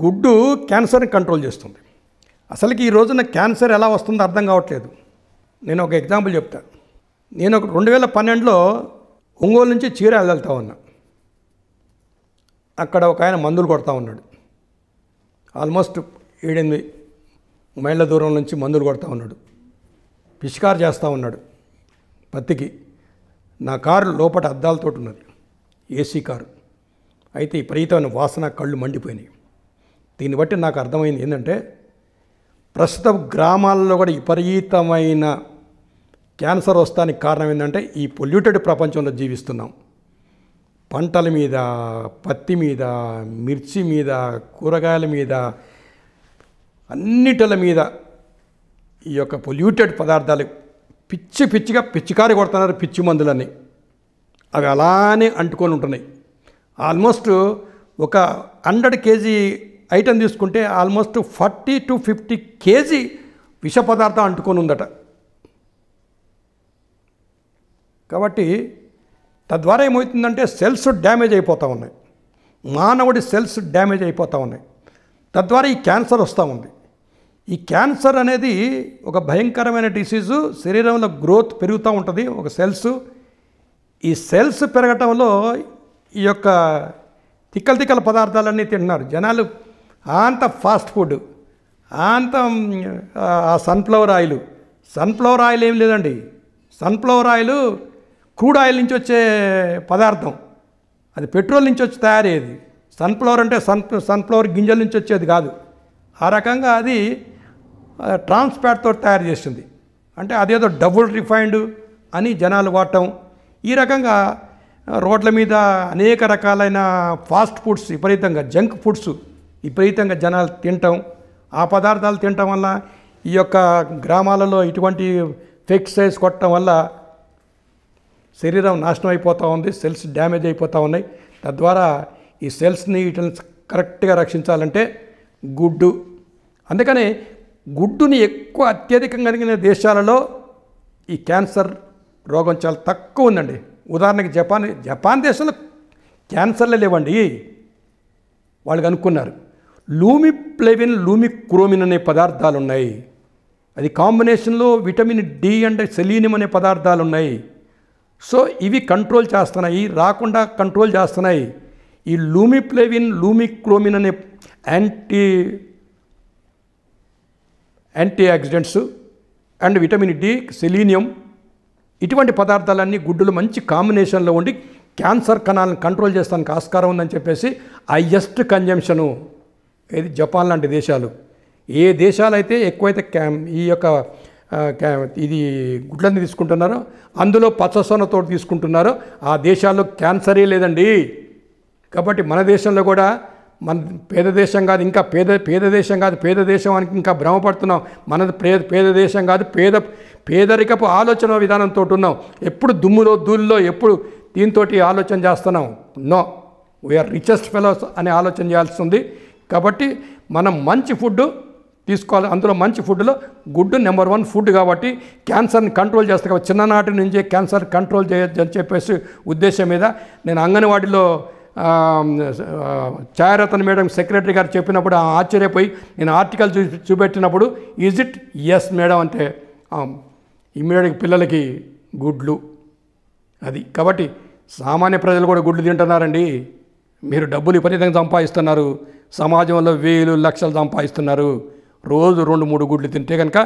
గుడ్డు క్యాన్సర్ని కంట్రోల్ చేస్తుంది అసలుకి ఈ రోజున క్యాన్సర్ ఎలా వస్తుందో అర్థం కావట్లేదు నేను ఒక ఎగ్జాంపుల్ చెప్తాను నేను ఒక రెండు వేల పన్నెండులో ఒంగోలు నుంచి చీర వెళ్తా ఉన్నా అక్కడ ఒక ఆయన మందులు కొడతా ఉన్నాడు ఆల్మోస్ట్ ఏడెనిమిది మైళ్ళ దూరం నుంచి మందులు కొడతా ఉన్నాడు పిష్కారు చేస్తూ ఉన్నాడు పత్తికి నా కారు లోపల అద్దాలతో ఉన్నది ఏసీ కారు అయితే ఈ ప్రీతమైన వాసన కళ్ళు మండిపోయినాయి దీన్ని బట్టి నాకు అర్థమైంది ఏంటంటే ప్రస్తుత గ్రామాల్లో కూడా విపరీతమైన క్యాన్సర్ వస్తానికి కారణం ఏంటంటే ఈ పొల్యూటెడ్ ప్రపంచంలో జీవిస్తున్నాం పంటల మీద పత్తి మీద మిర్చి మీద కూరగాయల మీద అన్నిటిల మీద ఈ యొక్క పొల్యూటెడ్ పదార్థాలు పిచ్చి పిచ్చిగా పిచ్చికారి కొడుతున్నారు పిచ్చి మందులన్నీ అవి అలానే అంటుకొని ఉంటున్నాయి ఆల్మోస్ట్ ఒక హండ్రెడ్ కేజీ ఐటెం తీసుకుంటే almost forty to fifty KG విష పదార్థం అంటుకొని ఉందట కాబట్టి తద్వారా ఏమవుతుందంటే సెల్స్ డ్యామేజ్ అయిపోతూ ఉన్నాయి మానవుడి సెల్స్ డ్యామేజ్ అయిపోతూ ఉన్నాయి తద్వారా ఈ క్యాన్సర్ వస్తూ ఉంది ఈ క్యాన్సర్ అనేది ఒక భయంకరమైన డిసీజు శరీరంలో గ్రోత్ పెరుగుతూ ఉంటుంది ఒక సెల్స్ ఈ సెల్స్ పెరగటంలో ఈ యొక్క తిక్కల తిక్కల పదార్థాలన్నీ తింటున్నారు జనాలు అంత ఫాస్ట్ ఫుడ్ అంత సన్ఫ్లవర్ ఆయిల్ సన్ఫ్లవర్ ఆయిల్ ఏం లేదండి సన్ఫ్లవర్ ఆయిల్ క్రూడ్ ఆయిల్ నుంచి వచ్చే పదార్థం అది పెట్రోల్ నుంచి వచ్చి తయారయ్యేది సన్ఫ్లవర్ అంటే సన్ సన్ఫ్లవర్ గింజల నుంచి వచ్చేది కాదు ఆ రకంగా అది ట్రాన్స్పాట్తో తయారు చేస్తుంది అంటే అదేదో డబుల్ రిఫైన్డ్ అని జనాలు వాడటం ఈ రకంగా రోడ్ల మీద అనేక రకాలైన ఫాస్ట్ ఫుడ్స్ విపరీతంగా జంక్ ఫుడ్స్ విపరీతంగా జనాలు తినటం ఆ పదార్థాలు తినటం వల్ల ఈ యొక్క గ్రామాలలో ఇటువంటి ఫెక్సైజ్ కొట్టడం వల్ల శరీరం నాశనం అయిపోతూ ఉంది సెల్స్ డ్యామేజ్ అయిపోతూ ఉన్నాయి తద్వారా ఈ సెల్స్ని వీటిని కరెక్ట్గా రక్షించాలంటే గుడ్డు అందుకని గుడ్డుని ఎక్కువ అత్యధికంగా కలిగిన దేశాలలో ఈ క్యాన్సర్ రోగం చాలా తక్కువ ఉందండి ఉదాహరణకి జపాన్ జపాన్ దేశంలో క్యాన్సర్లే లేవండి వాళ్ళు కనుక్కున్నారు లూమిప్లెవిన్ లూమిక్రోమిన్ అనే పదార్థాలు ఉన్నాయి అది కాంబినేషన్లో విటమిన్ డి అండ్ సెలీనియం అనే పదార్థాలు ఉన్నాయి సో ఇవి కంట్రోల్ చేస్తున్నాయి రాకుండా కంట్రోల్ చేస్తున్నాయి ఈ లూమిప్లెవిన్ లూమిక్రోమిన్ అనే anti antioxidants and vitamin D selenium ఇటువంటి పదార్థాలన్నీ గుడ్డులు మంచి కాంబినేషన్లో ఉండి క్యాన్సర్ కణాలను కంట్రోల్ చేస్తానికి ఆస్కారం ఉందని చెప్పేసి హయ్యెస్ట్ కన్జంప్షను ఏది జపాన్ లాంటి దేశాలు ఏ దేశాలైతే ఎక్కువైతే క్యా ఈ యొక్క క్యా ఇది గుడ్లని తీసుకుంటున్నారో అందులో పచ్చసొనతో తీసుకుంటున్నారో ఆ దేశాల్లో క్యాన్సరే లేదండి కాబట్టి మన దేశంలో కూడా మన పేద దేశం కాదు ఇంకా పేద పేద దేశం కాదు పేద దేశం అని ఇంకా భ్రమపడుతున్నాం మన పేద పేద దేశం కాదు పేద పేదరికపు ఆలోచన విధానంతో ఉన్నాం ఎప్పుడు దుమ్ములో దూల్లో ఎప్పుడు దీంతో ఆలోచన చేస్తున్నాం నో వీఆర్ రిచెస్ట్ ఫెలోస్ అనే ఆలోచన చేయాల్సి ఉంది కాబట్టి మనం మంచి ఫుడ్ తీసుకోవాలి అందులో మంచి ఫుడ్లో గుడ్ నెంబర్ వన్ ఫుడ్ కాబట్టి క్యాన్సర్ని కంట్రోల్ చేస్తే కాబట్టి చిన్ననాటి నుంచే క్యాన్సర్ కంట్రోల్ చేయొచ్చు అని చెప్పేసి ఉద్దేశం మీద నేను అంగన్వాడీలో ఛాయారతన్ మేడం సెక్రటరీ గారు చెప్పినప్పుడు ఆశ్చర్యపోయి నేను ఆర్టికల్ చూ చూపెట్టినప్పుడు ఈజ్ ఇట్ ఎస్ మేడం అంటే ఇమ్మీడియట్గా పిల్లలకి గుడ్లు అది కాబట్టి సామాన్య ప్రజలు కూడా గుడ్లు తింటున్నారండి మీరు డబ్బులు విపరీతంగా సంపాదిస్తున్నారు సమాజంలో వేలు లక్షలు సంపాదిస్తున్నారు రోజు రెండు మూడు గుడ్లు తింటే కనుక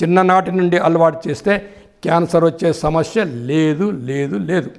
చిన్ననాటి నుండి అలవాటు చేస్తే క్యాన్సర్ వచ్చే సమస్య లేదు లేదు లేదు